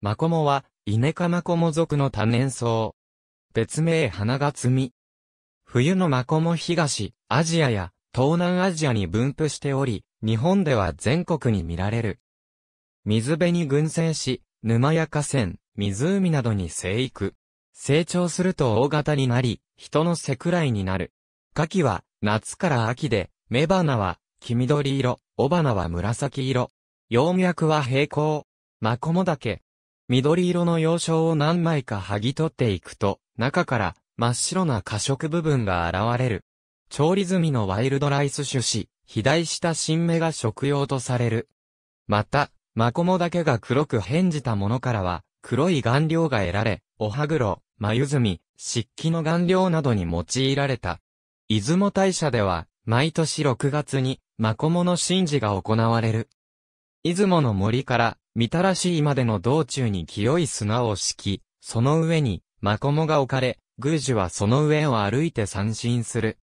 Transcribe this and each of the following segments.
マコモは、イネ科マコモ属の多年草。別名花が摘み。冬のマコモ東、アジアや東南アジアに分布しており、日本では全国に見られる。水辺に群生し、沼や河川、湖などに生育。成長すると大型になり、人の背くらいになる。夏季は夏から秋で、雌花は黄緑色、雄花は紫色。葉脈は平行。マコモだけ。緑色の洋章を何枚か剥ぎ取っていくと、中から真っ白な過色部分が現れる。調理済みのワイルドライス種子、肥大した新芽が食用とされる。また、マコモだけが黒く変じたものからは、黒い顔料が得られ、おはぐろ、眉み、漆器の顔料などに用いられた。出雲大社では、毎年6月に、マコモの神事が行われる。出雲の森から、みたらしいまでの道中に清い砂を敷き、その上に、マコモが置かれ、宮司はその上を歩いて三振する。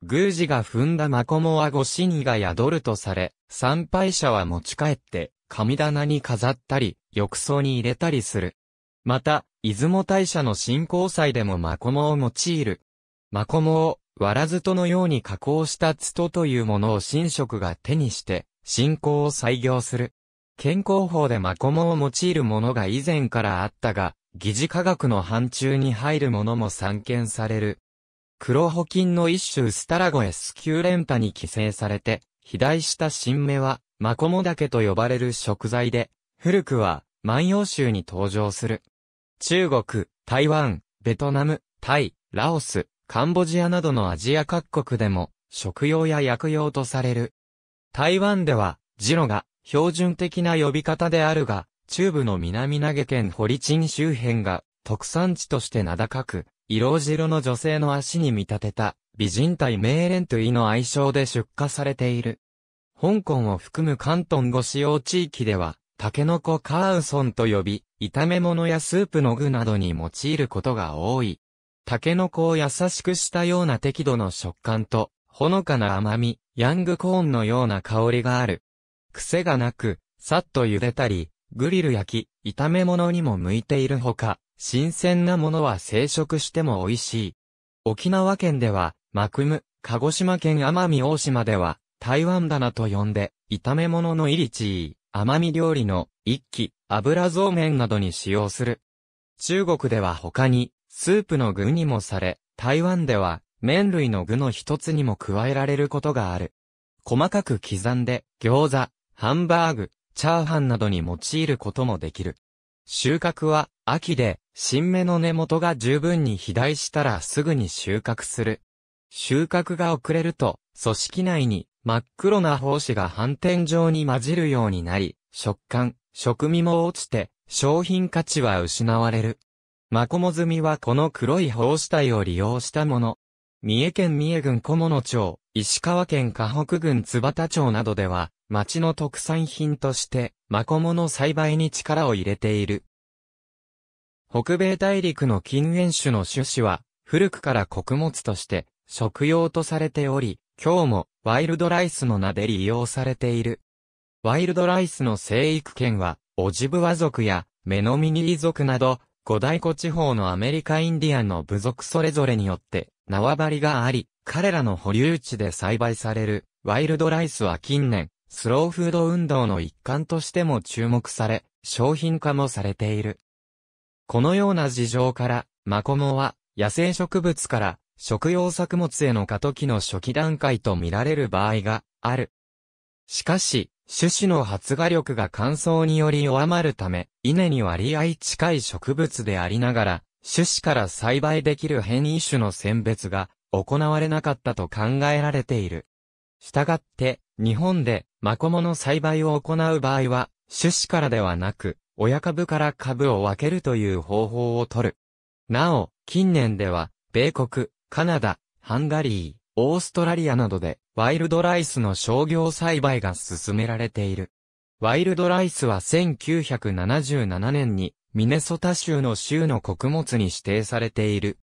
宮司が踏んだマコモは御神が宿るとされ、参拝者は持ち帰って、神棚に飾ったり、浴槽に入れたりする。また、出雲大社の信仰祭でもマコモを用いる。マコモを、わらずとのように加工したツトというものを神職が手にして、信仰を採用する。健康法でマコモを用いるものが以前からあったが、疑似科学の範疇に入るものも散見される。黒保菌の一種スタラゴエス9連覇に寄生されて、肥大した新芽は、マコモダケと呼ばれる食材で、古くは、万葉集に登場する。中国、台湾、ベトナム、タイ、ラオス、カンボジアなどのアジア各国でも、食用や薬用とされる。台湾では、ジロが、標準的な呼び方であるが、中部の南投げ県堀鎮周辺が特産地として名高く、色白の女性の足に見立てた美人体メーレントイの愛称で出荷されている。香港を含む関東語使用地域では、タケノコカーウソンと呼び、炒め物やスープの具などに用いることが多い。タケノコを優しくしたような適度の食感と、ほのかな甘み、ヤングコーンのような香りがある。癖がなく、さっと茹でたり、グリル焼き、炒め物にも向いているほか、新鮮なものは生食しても美味しい。沖縄県では、マクム、鹿児島県奄美大島では、台湾棚と呼んで、炒め物のイリチー、甘味料理の一気、油増麺などに使用する。中国では他に、スープの具にもされ、台湾では、麺類の具の一つにも加えられることがある。細かく刻んで、餃子、ハンバーグ、チャーハンなどに用いることもできる。収穫は秋で新芽の根元が十分に肥大したらすぐに収穫する。収穫が遅れると組織内に真っ黒な胞子が反転状に混じるようになり、食感、食味も落ちて商品価値は失われる。マコモズミはこの黒い胞子体を利用したもの。三重県三重郡小物町、石川県河北郡津幡町などでは、町の特産品として、マコモの栽培に力を入れている。北米大陸の禁煙種の種子は、古くから穀物として、食用とされており、今日も、ワイルドライスの名で利用されている。ワイルドライスの生育権は、オジブワ族や、メノミニリ族など、五大湖地方のアメリカインディアンの部族それぞれによって、縄張りがあり、彼らの保留地で栽培される、ワイルドライスは近年、スローフード運動の一環としても注目され、商品化もされている。このような事情から、マコモは、野生植物から、食用作物への過渡期の初期段階と見られる場合がある。しかし、種子の発芽力が乾燥により弱まるため、稲に割合近い植物でありながら、種子から栽培できる変異種の選別が行われなかったと考えられている。したがって、日本で、マコモの栽培を行う場合は、種子からではなく、親株から株を分けるという方法をとる。なお、近年では、米国、カナダ、ハンガリー、オーストラリアなどで、ワイルドライスの商業栽培が進められている。ワイルドライスは1977年に、ミネソタ州の州の穀物に指定されている。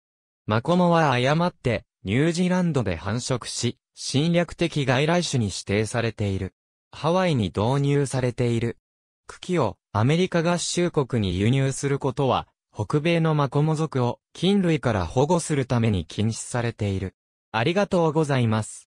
マコモは誤って、ニュージーランドで繁殖し、侵略的外来種に指定されている。ハワイに導入されている。茎をアメリカ合衆国に輸入することは、北米のマコモ族を菌類から保護するために禁止されている。ありがとうございます。